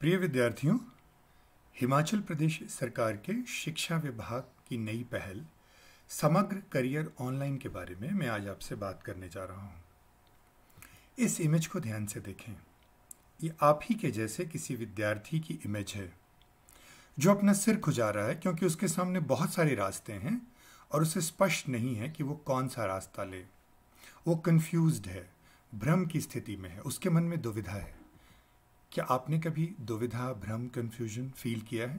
प्रिय विद्यार्थियों हिमाचल प्रदेश सरकार के शिक्षा विभाग की नई पहल समग्र करियर ऑनलाइन के बारे में मैं आज आपसे बात करने जा रहा हूं इस इमेज को ध्यान से देखें ये आप ही के जैसे किसी विद्यार्थी की इमेज है जो अपना सिर खुजा रहा है क्योंकि उसके सामने बहुत सारे रास्ते हैं और उसे स्पष्ट नहीं है कि वो कौन सा रास्ता ले वो कन्फ्यूज है भ्रम की स्थिति में है उसके मन में दुविधा है क्या आपने कभी दुविधा भ्रम कंफ्यूजन फील किया है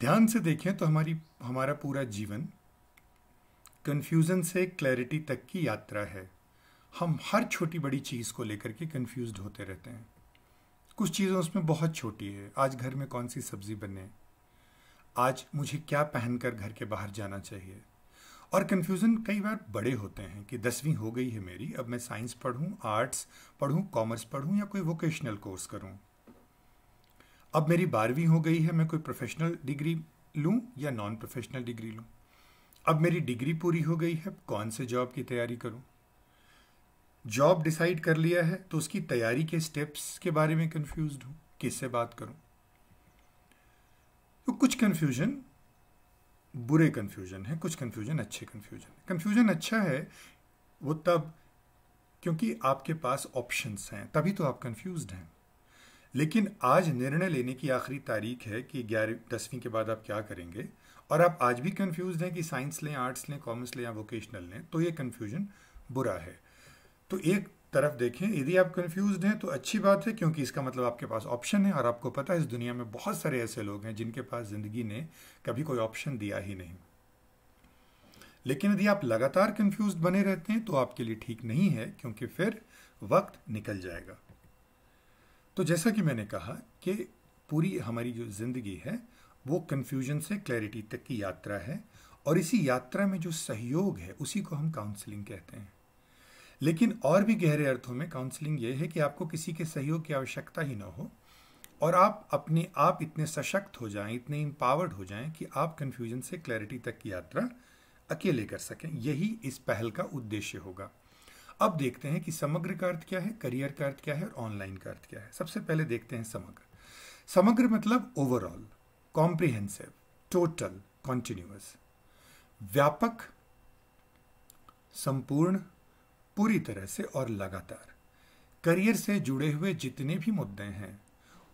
ध्यान से देखें तो हमारी हमारा पूरा जीवन कंफ्यूजन से क्लैरिटी तक की यात्रा है हम हर छोटी बड़ी चीज़ को लेकर के कंफ्यूज होते रहते हैं कुछ चीज़ें उसमें बहुत छोटी है आज घर में कौन सी सब्ज़ी बने आज मुझे क्या पहनकर घर के बाहर जाना चाहिए और कन्फ्यूज़न कई बार बड़े होते हैं कि दसवीं हो गई है मेरी अब मैं साइंस पढ़ूँ आर्ट्स पढ़ूँ कॉमर्स पढ़ूँ या कोई वोकेशनल कोर्स करूँ अब मेरी बारहवीं हो गई है मैं कोई प्रोफेशनल डिग्री लूँ या नॉन प्रोफेशनल डिग्री लूँ अब मेरी डिग्री पूरी हो गई है कौन से जॉब की तैयारी करूँ जॉब डिसाइड कर लिया है तो उसकी तैयारी के स्टेप्स के बारे में कन्फ्यूज हूँ किससे बात करूँ तो कुछ कन्फ्यूजन बुरे कन्फ्यूजन है कुछ कन्फ्यूजन अच्छे कन्फ्यूजन कन्फ्यूजन अच्छा है वो तब क्योंकि आपके पास ऑप्शंस हैं तभी तो आप कन्फ्यूज हैं लेकिन आज निर्णय लेने की आखिरी तारीख है कि ग्यारह दसवीं के बाद आप क्या करेंगे और आप आज भी कन्फ्यूज हैं कि साइंस लें आर्ट्स लें कॉमर्स लें या वोकेशनल लें तो ये कन्फ्यूजन बुरा है तो एक तरफ देखें यदि आप कंफ्यूज हैं तो अच्छी बात है क्योंकि इसका मतलब आपके पास ऑप्शन है और आपको पता है इस दुनिया में बहुत सारे ऐसे लोग हैं जिनके पास ज़िंदगी ने कभी कोई ऑप्शन दिया ही नहीं लेकिन यदि आप लगातार कंफ्यूज बने रहते हैं तो आपके लिए ठीक नहीं है क्योंकि फिर वक्त निकल जाएगा तो जैसा कि मैंने कहा कि पूरी हमारी जो ज़िंदगी है वो कन्फ्यूजन से क्लैरिटी तक की यात्रा है और इसी यात्रा में जो सहयोग है उसी को हम काउंसलिंग कहते हैं लेकिन और भी गहरे अर्थों में काउंसलिंग ये है कि आपको किसी के सहयोग की आवश्यकता ही ना हो और आप अपने आप इतने सशक्त हो जाएं इतने इम्पावर्ड हो जाएं कि आप कन्फ्यूजन से क्लैरिटी तक की यात्रा अकेले कर सकें यही इस पहल का उद्देश्य होगा अब देखते हैं कि समग्र का अर्थ क्या है करियर का अर्थ क्या है और ऑनलाइन का अर्थ क्या है सबसे पहले देखते हैं समग्र समग्र मतलब ओवरऑल कॉम्प्रिहेंसिव टोटल कॉन्टिन्यूस व्यापक संपूर्ण पूरी तरह से और लगातार करियर से जुड़े हुए जितने भी मुद्दे हैं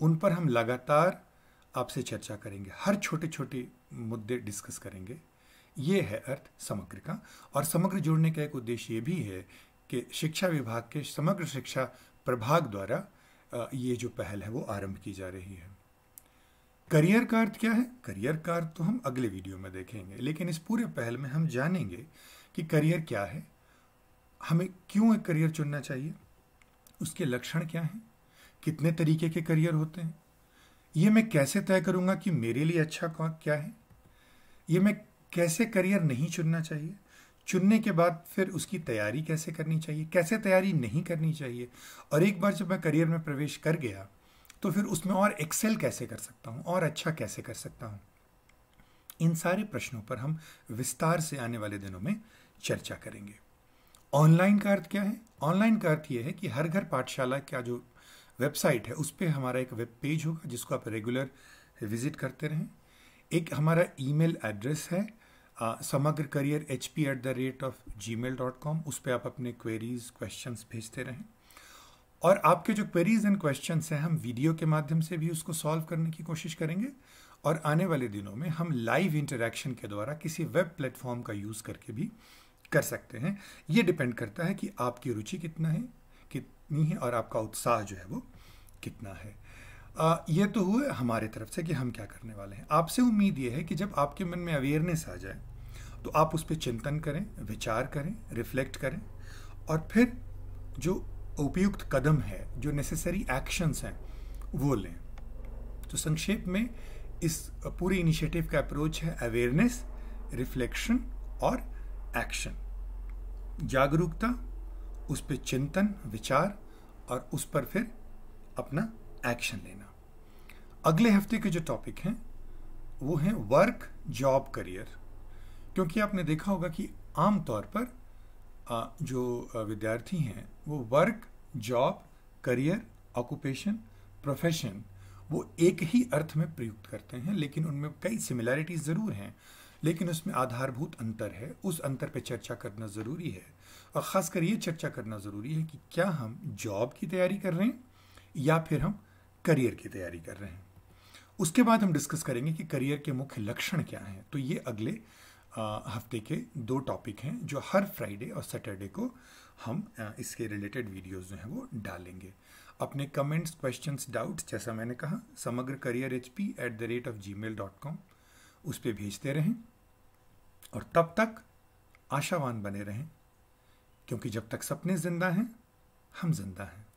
उन पर हम लगातार आपसे चर्चा करेंगे हर छोटे छोटे मुद्दे डिस्कस करेंगे ये है अर्थ समग्र का और समग्र जोड़ने का एक उद्देश्य ये भी है कि शिक्षा विभाग के समग्र शिक्षा प्रभाग द्वारा ये जो पहल है वो आरंभ की जा रही है करियर का अर्थ क्या है करियर का अर्थ तो हम अगले वीडियो में देखेंगे लेकिन इस पूरे पहल में हम जानेंगे कि करियर क्या है हमें क्यों एक करियर चुनना चाहिए उसके लक्षण क्या हैं कितने तरीके के करियर होते हैं ये मैं कैसे तय करूंगा कि मेरे लिए अच्छा क्या है ये मैं कैसे करियर नहीं चुनना चाहिए चुनने के बाद फिर उसकी तैयारी कैसे करनी चाहिए कैसे तैयारी नहीं करनी चाहिए और एक बार जब मैं करियर में प्रवेश कर गया तो फिर उसमें और एक्सेल कैसे कर सकता हूँ और अच्छा कैसे कर सकता हूँ इन सारे प्रश्नों पर हम विस्तार से आने वाले दिनों में चर्चा करेंगे ऑनलाइन का अर्थ क्या है ऑनलाइन का अर्थ ये है कि हर घर पाठशाला का जो वेबसाइट है उस पर हमारा एक वेब पेज होगा जिसको आप रेगुलर विजिट करते रहें एक हमारा ईमेल एड्रेस है Samagra career H P at the rate of Gmail dot com उस पर आप अपने क्वेरीज क्वेश्चन भेजते रहें और आपके जो क्वेरीज एंड क्वेश्चन हैं हम वीडियो के माध्यम से भी उसको सॉल्व करने की कोशिश करेंगे और आने वाले दिनों में हम लाइव इंटरेक्शन के द्वारा किसी वेब प्लेटफॉर्म का यूज़ करके भी कर सकते हैं ये डिपेंड करता है कि आपकी रुचि कितना है कितनी है और आपका उत्साह जो है वो कितना है आ, ये तो हुए हमारे तरफ से कि हम क्या करने वाले हैं आपसे उम्मीद ये है कि जब आपके मन में अवेयरनेस आ जाए तो आप उस पर चिंतन करें विचार करें रिफ्लेक्ट करें और फिर जो उपयुक्त कदम है जो नेसेसरी एक्शंस हैं वो लें तो संक्षेप में इस पूरे इनिशिएटिव का अप्रोच है अवेयरनेस रिफ्लेक्शन और एक्शन जागरूकता उस पर चिंतन विचार और उस पर फिर अपना एक्शन लेना अगले हफ्ते के जो टॉपिक हैं वो हैं वर्क जॉब करियर क्योंकि आपने देखा होगा कि आम तौर पर जो विद्यार्थी हैं वो work job career occupation profession वो एक ही अर्थ में प्रयुक्त करते हैं लेकिन उनमें कई सिमिलैरिटीज़ ज़रूर हैं लेकिन उसमें आधारभूत अंतर है उस अंतर पर चर्चा करना ज़रूरी है और ख़ासकर ये चर्चा करना ज़रूरी है कि क्या हम जॉब की तैयारी कर रहे हैं या फिर हम करियर की तैयारी कर रहे हैं उसके बाद हम डिस्कस करेंगे कि करियर के मुख्य लक्षण क्या हैं तो ये अगले हफ्ते के दो टॉपिक हैं जो हर फ्राइडे और सैटरडे को हम इसके रिलेटेड वीडियोस जो हैं वो डालेंगे अपने कमेंट्स क्वेश्चंस डाउट्स जैसा मैंने कहा Samagra career H P at the rate of Gmail dot com उस पर भेजते रहें और तब तक आशावान बने रहें क्योंकि जब तक सपने जिंदा हैं हम जिंदा हैं